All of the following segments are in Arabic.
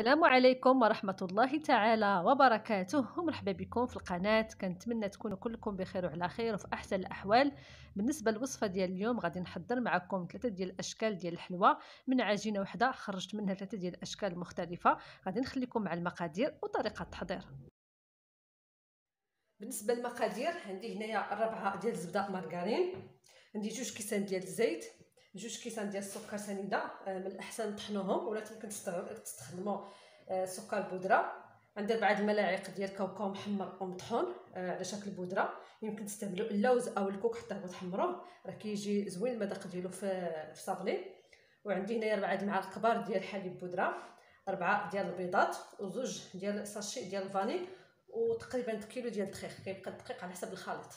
السلام عليكم ورحمة الله تعالى وبركاته مرحبا بكم في القناة كنتمنى تكونوا كلكم بخير وعلى خير وفي أحسن الأحوال بالنسبة للوصفة ديال اليوم غادي نحضر معكم ثلاثة ديال الأشكال ديال الحلوى من عجينة وحدة خرجت منها ثلاثة ديال الأشكال المختلفة غادي نخليكم مع المقادير وطريقة التحضير بالنسبة للمقادير عندي هنايا ربعة ديال الزبدة مارغرين عندي جوج كيسان ديال الزيت جوج كيسان ديال السكر سنيده آه، من الاحسن طحنوهم ولا يمكن تستخدموا آه، سكر بودره غندير بعض الملاعق ديال كاوكاو محمر ومطحون آه، على شكل بودره يمكن تستعملوا اللوز او الكوك حتى تحمروه راه كيجي زوين المذاق ديالو في في صابلي وعندي هنايا ربعة المعالق كبار ديال حليب بودره ربعة ديال البيضات وزوج ديال ساشي ديال الفاني وتقريبا كيلو ديال الدقيق كيبقى الدقيق على حسب الخليط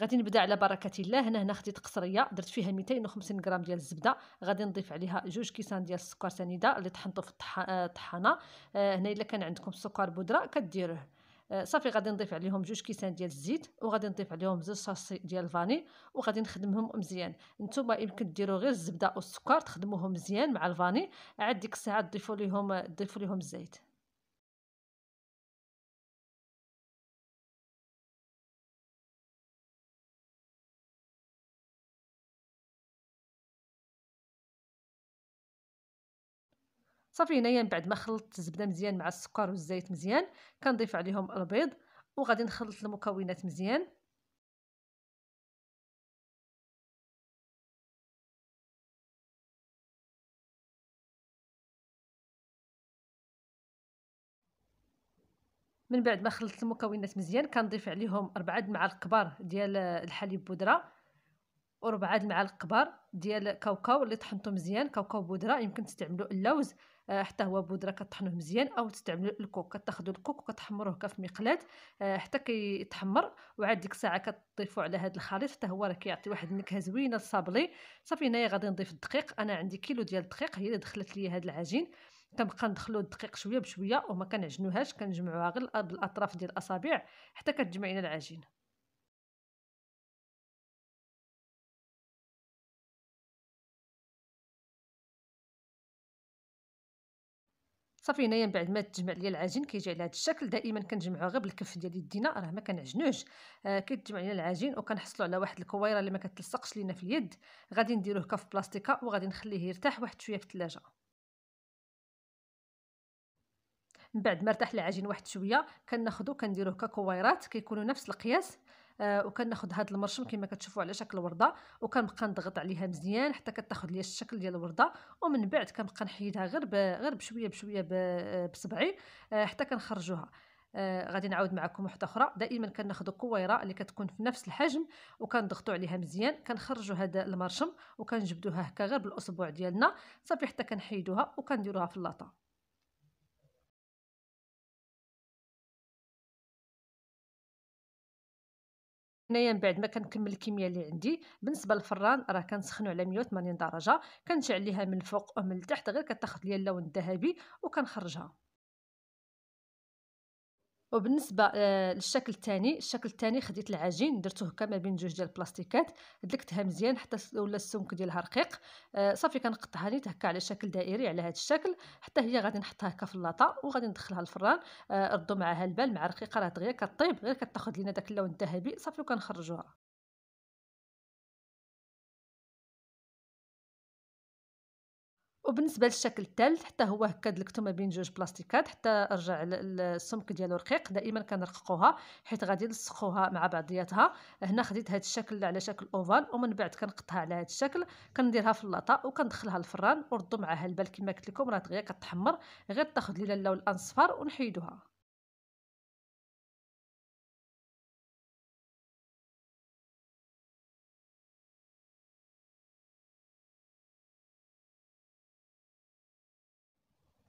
غادي نبدا على بركه الله هنا هنا خديت قصريه درت فيها 250 غرام ديال الزبده غادي نضيف عليها جوج كيسان ديال السكر سنيده اللي طحنته في الطحانه آه، آه، هنا الا كان عندكم السكر بودره كديروه آه، صافي غادي نضيف عليهم جوج كيسان ديال الزيت وغادي نضيف عليهم زوج صاصي ديال الفاني وغادي نخدمهم مزيان نتوما يمكن ديروا غير الزبده والسكر تخدموهم مزيان مع الفاني عاد ديك الساعه تضيفوا ليهم تضيفوا ليهم الزيت صافي هنايا من بعد ما خلطت الزبده مزيان مع السكر والزيت مزيان كنضيف عليهم البيض وغادي نخلط المكونات مزيان من بعد ما خلطت المكونات مزيان كنضيف عليهم 4 معالق كبار ديال الحليب بودره و4 معالق كبار ديال كاوكاو اللي طحنته مزيان كاوكاو بودره يمكن تستعملوا اللوز آه، حتى هو بودره كطحنوه مزيان او تستعملوا الكوك كتاخذوا الكوك وكتحمروه كف مقلاه آه، حتى كيتحمر وعاد ديك الساعه كتضيفوا على هذا الخليط حتى هو راه كيعطي واحد النكهه زوينه الصابلي صافي هنايا غادي نضيف الدقيق انا عندي كيلو ديال الدقيق هي اللي دخلت لي هذا العجين كنبقى ندخلو الدقيق شويه بشويه وما كنعجنوهاش كنجمعوها غير بالاطراف ديال الاصابع حتى كتجمع لنا العجينه صافي هنايا من بعد ما تجمع ليا العجين كيجي على هذا الشكل دائما كنجمعو غير بالكف ديال يدينا راه ما كنعجنوش آه كيتجمع لينا العجين وكنحصلوا على واحد الكويره اللي ما كتلصقش لينا في اليد غادي نديروه كف بلاستيكه وغادي نخليه يرتاح واحد شويه في الثلاجه من بعد ما ارتاح العجين واحد شويه كناخذو كنديروه ككويرات كيكونوا نفس القياس آه، وكناخد وكناخذ هذا المرشم كما كتشوفوا على شكل ورده وكنبقى نضغط عليها مزيان حتى كتاخذ لي الشكل ديال الورده ومن بعد كنبقى نحيدها غير غير بشويه بشويه بصبعي آه، حتى كنخرجوها آه غادي نعاود معكم وحده اخرى دائما كناخذ كويره اللي كتكون في نفس الحجم وكنضغطوا عليها مزيان كنخرجوا هذا المرشم وكنجبدوها هكا غير بالاصبع ديالنا صافي حتى كنحيدوها وكنديروها في اللاطه هنايا من بعد ما كنكمل الكميه اللي عندي بالنسبه للفران راه كنسخنو على 180 درجه كنشعل ليها من الفوق ومن التحت غير كتاخذ ليا اللون الذهبي وكنخرجها وبالنسبه آه، للشكل الثاني الشكل الثاني خديت العجين درته هكا ما بين جوج ديال البلاستيكات دلكتها مزيان حتى ولا السمك ديالها رقيق آه، صافي كنقطعها نيت هكا على شكل دائري على هذا الشكل حتى هي غادي نحطها هكا في اللاطه وغادي ندخلها الفران آه، ردوا معها البال مع رقيقه راه دغيا كطيب غير كتاخذ لينا داك اللون الذهبي صافي وكنخرجوها وبالنسبه للشكل الثالث حتى هو هكا دلكتو ما بين جوج بلاستيكات حتى رجع السمك ديالو رقيق دائما كنرققوها حيت غادي نلصقوها مع بعضياتها هنا خديت هذا الشكل على شكل اوفال ومن بعد كنقطها على هذا الشكل كنديرها في اللاطا وكندخلها الفران وردو معها البال كما قلت لكم راه دغيا كتحمر غير تاخذ ليله اللون الانصفر ونحيدوها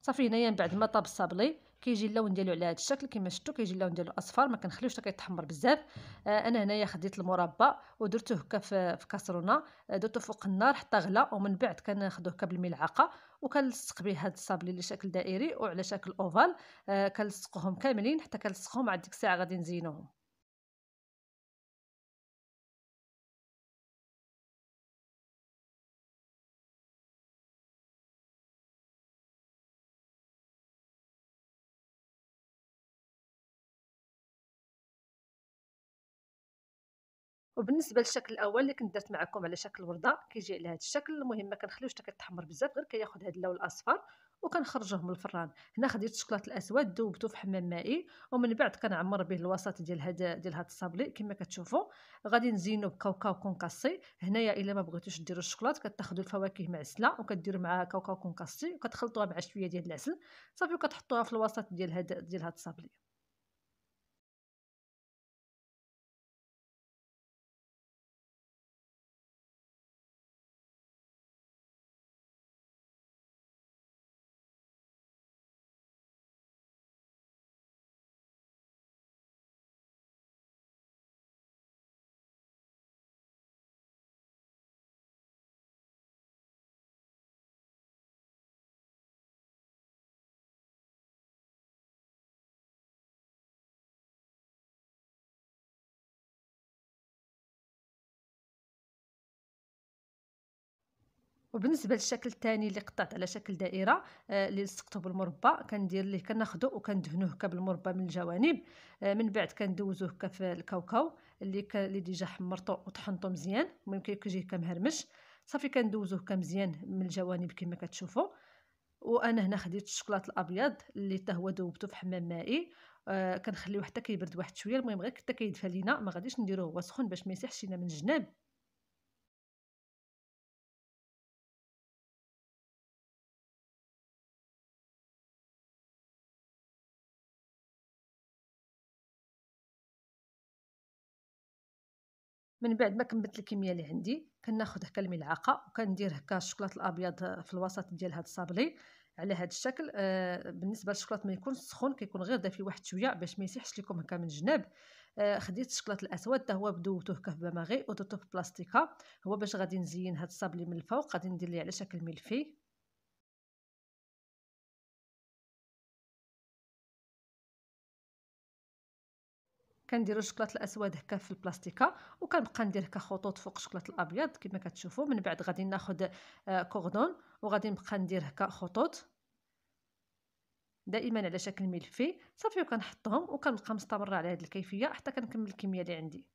صافي هنايا من بعد ما طاب الصابلي كيجي اللون ديالو على هذا الشكل كما شفتوا كيجي اللون ديالو اصفر ما كنخليوش حتى كيتحمر بزاف آه انا هنايا خديت المربى ودرته هكا في, في كاسرونه آه درته فوق النار حتى غلا ومن بعد كناخذوه هكا بالملعقه وكنلصق به هذا الصابلي على شكل دائري وعلى شكل اوفال آه كنلصقوهم كاملين حتى كنلصقوهم عاد ديك الساعه غادي نزينوهم وبالنسبه للشكل الاول اللي كنت درت معكم على شكل ورده كيجي على هذا الشكل المهم ما كنخليوش حتى كتحمر بزاف غير كياخذ هذا اللون الاصفر وكنخرجوه من الفران هنا خديت الشكلاط الاسود ذوبته في حمام مائي ومن بعد كنعمر به الوسط ديال هذا ديال هذا الصابلي كما كتشوفوا غادي نزينو بكاوكاو كونكاسي هنايا الا ما بغيتوش ديروا الشكلاط كتاخذوا الفواكه معسله وكديروا معها كاوكاو كونكاسي وكتخلطوها مع شويه ديال العسل صافي وكتحطوها في الوسط ديال هذا ديال هذا الصابلي وبالنسبه للشكل الثاني اللي قطعت على شكل دائره آه، اللي لصقته بالمربى كندير ليه كناخدو وكندهنوه هكا بالمربى من الجوانب آه، من بعد كندوزوه هكا في الكاوكاو اللي اللي ديجا حمرتو وطحنتو مزيان المهم كيجي هكا مهرمش صافي كندوزوه هكا مزيان من الجوانب كما كتشوفوا وانا هنا خديت الشكلاط الابيض اللي حتى هو ذوبته في حمام مائي آه كنخليوه حتى كيبرد واحد شويه المهم غير حتى كيدفى لينا ما غاديش نديروه هو سخون باش ما يسيحش لينا من الجناب من بعد ما كملت الكميه اللي عندي كناخذ هكا الملعقه وكندير هكا الشكلاط الابيض في الوسط ديال هاد الصابلي على هذا الشكل آه بالنسبه للشكلاط ما يكون سخون كيكون غير دافي واحد شويه باش ما يسيحش لكم هكا من الجناب آه خديت الشكلاط الاسود حتى هو بدوته هكا في بماغي ودوته في بلاستيكه هو باش غادي نزين هاد الصابلي من الفوق غادي ندير ليه على شكل ملفي كنديروا الشكلاط الاسود هكا في البلاستيكه وكنبقى ندير هكا خطوط فوق الشكلاط الابيض كما كتشوفوا من بعد غادي ناخذ آه، كوردون وغادي نبقى ندير هكا خطوط دائما على شكل ملفي صافي وكنحطهم وكنبقى مستمره على هذه الكيفيه حتى كنكمل الكميه اللي عندي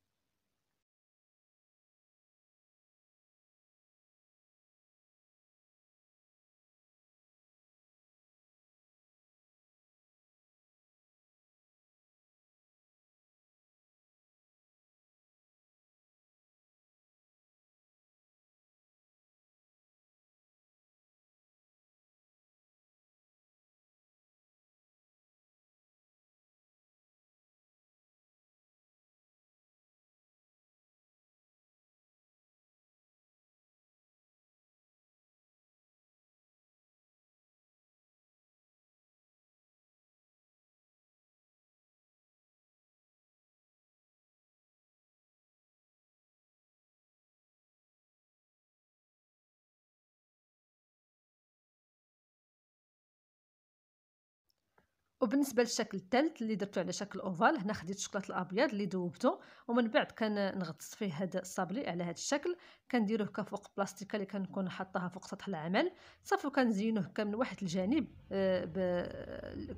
وبالنسبه للشكل الثالث اللي درتو على شكل اوفال هنا خديت الشكلاط الابيض اللي ذوبته ومن بعد كنغطس فيه هذا الصابلي على هذا الشكل كنديروه كفوق بلاستيكه اللي كنكون حاطاها فوق سطح العمل صافي كنزينوه كامل من واحد الجانب آه،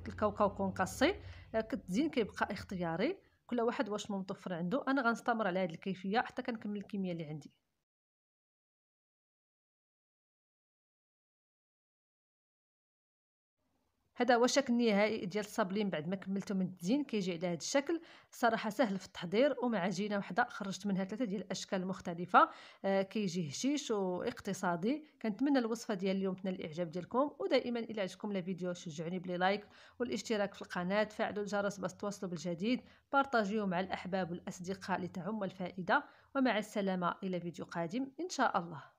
بالكاوكاو كونكاسي آه، كتزين كيبقى اختياري كل واحد واش متوفر عنده انا غنستمر على هذه الكيفيه حتى كنكمل الكميه اللي عندي هذا هو الشكل النهائي ديال الصابلين بعد ما كملته من التزيين كيجي على هذا الشكل صراحه سهل في التحضير ومع عجينه وحده خرجت منها ثلاثه ديال الاشكال المختلفه آه كيجي هشيش واقتصادي كنتمنى الوصفه ديال اليوم تنال الاعجاب ديالكم ودائما الى عجبكم الفيديو شجعوني بلي لايك والاشتراك في القناه فعلوا الجرس باش توصلوا بالجديد بارطاجيو مع الاحباب والاصدقاء لتعم الفائده ومع السلامه الى فيديو قادم ان شاء الله